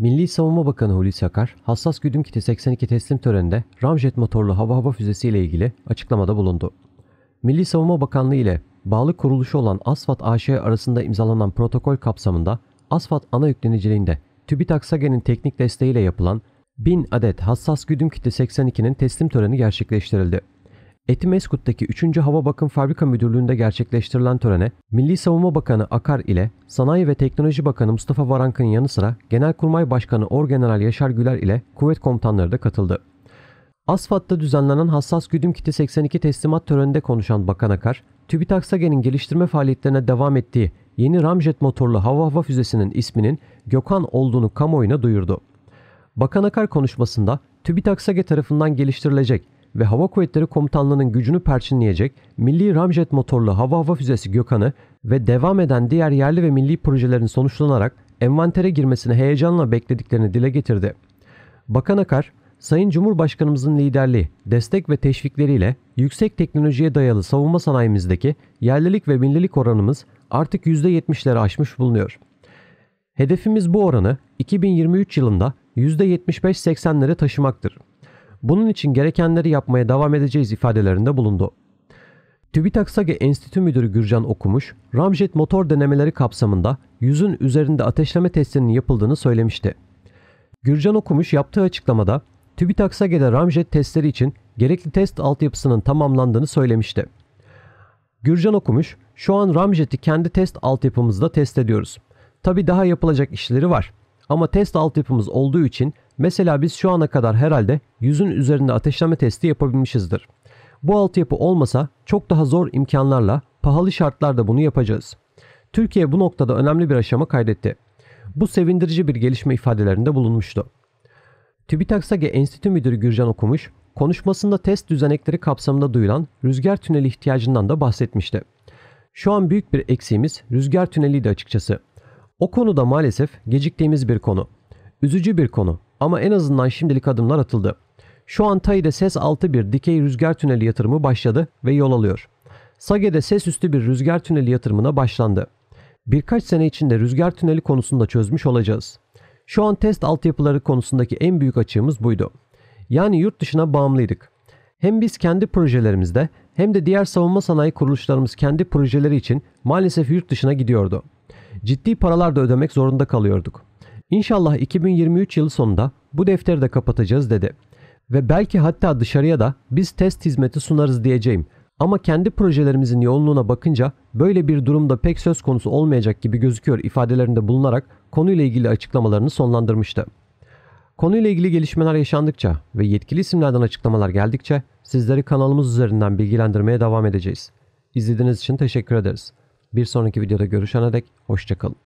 Milli Savunma Bakanı Hulusi Akar, hassas güdüm kiti 82 teslim töreninde Ramjet motorlu hava hava füzesi ilgili açıklamada bulundu. Milli Savunma Bakanlığı ile bağlı kuruluşu olan ASFAT AŞ arasında imzalanan protokol kapsamında ASFAT ana yükleniciliğinde TÜBİTAK SAGE'nin teknik desteğiyle yapılan 1000 adet hassas güdüm kiti 82'nin teslim töreni gerçekleştirildi. Etimeskut'taki 3. Hava Bakım Fabrika Müdürlüğü'nde gerçekleştirilen törene Milli Savunma Bakanı Akar ile Sanayi ve Teknoloji Bakanı Mustafa Varank'ın yanı sıra Genelkurmay Başkanı Orgeneral Yaşar Güler ile kuvvet komutanları da katıldı. Asfalt'ta düzenlenen hassas güdüm kiti 82 teslimat töreninde konuşan Bakan Akar, TÜBİTAK SAGE'nin geliştirme faaliyetlerine devam ettiği yeni Ramjet motorlu hava hava füzesinin isminin Gökhan olduğunu kamuoyuna duyurdu. Bakan Akar konuşmasında TÜBİTAK SAGE tarafından geliştirilecek ve Hava Kuvvetleri Komutanlığı'nın gücünü perçinleyecek milli ramjet motorlu hava hava füzesi Gökhan'ı ve devam eden diğer yerli ve milli projelerin sonuçlanarak envantere girmesini heyecanla beklediklerini dile getirdi. Bakan Akar, Sayın Cumhurbaşkanımızın liderliği, destek ve teşvikleriyle yüksek teknolojiye dayalı savunma sanayimizdeki yerlilik ve millilik oranımız artık %70'leri aşmış bulunuyor. Hedefimiz bu oranı 2023 yılında %75-80'lere taşımaktır.'' bunun için gerekenleri yapmaya devam edeceğiz ifadelerinde bulundu. TÜBİTAK SAGE Enstitü Müdürü Gürcan Okumuş, Ramjet motor denemeleri kapsamında yüzün üzerinde ateşleme testinin yapıldığını söylemişti. Gürcan Okumuş yaptığı açıklamada TÜBİTAK SAGE'de Ramjet testleri için gerekli test altyapısının tamamlandığını söylemişti. Gürcan Okumuş, şu an Ramjet'i kendi test altyapımızda test ediyoruz. Tabi daha yapılacak işleri var ama test altyapımız olduğu için Mesela biz şu ana kadar herhalde yüzün üzerinde ateşleme testi yapabilmişizdir. Bu altyapı olmasa çok daha zor imkanlarla, pahalı şartlarda bunu yapacağız. Türkiye bu noktada önemli bir aşama kaydetti. Bu sevindirici bir gelişme ifadelerinde bulunmuştu. TÜBİTAK SAGE Enstitü Müdürü Gürcan Okumuş, konuşmasında test düzenekleri kapsamında duyulan rüzgar tüneli ihtiyacından da bahsetmişti. Şu an büyük bir eksiğimiz rüzgar tüneliydi açıkçası. O konuda maalesef geciktiğimiz bir konu. Üzücü bir konu ama en azından şimdilik adımlar atıldı. Şu an Tayide ses altı bir dikey rüzgar tüneli yatırımı başladı ve yol alıyor. Sage'de ses üstü bir rüzgar tüneli yatırımına başlandı. Birkaç sene içinde rüzgar tüneli konusunda çözmüş olacağız. Şu an test altyapıları konusundaki en büyük açığımız buydu. Yani yurt dışına bağımlıydık. Hem biz kendi projelerimizde hem de diğer savunma sanayi kuruluşlarımız kendi projeleri için maalesef yurt dışına gidiyordu. Ciddi paralar da ödemek zorunda kalıyorduk. İnşallah 2023 yılı sonunda bu defteri de kapatacağız dedi. Ve belki hatta dışarıya da biz test hizmeti sunarız diyeceğim. Ama kendi projelerimizin yoğunluğuna bakınca böyle bir durumda pek söz konusu olmayacak gibi gözüküyor ifadelerinde bulunarak konuyla ilgili açıklamalarını sonlandırmıştı. Konuyla ilgili gelişmeler yaşandıkça ve yetkili isimlerden açıklamalar geldikçe sizleri kanalımız üzerinden bilgilendirmeye devam edeceğiz. İzlediğiniz için teşekkür ederiz. Bir sonraki videoda görüşene dek hoşçakalın.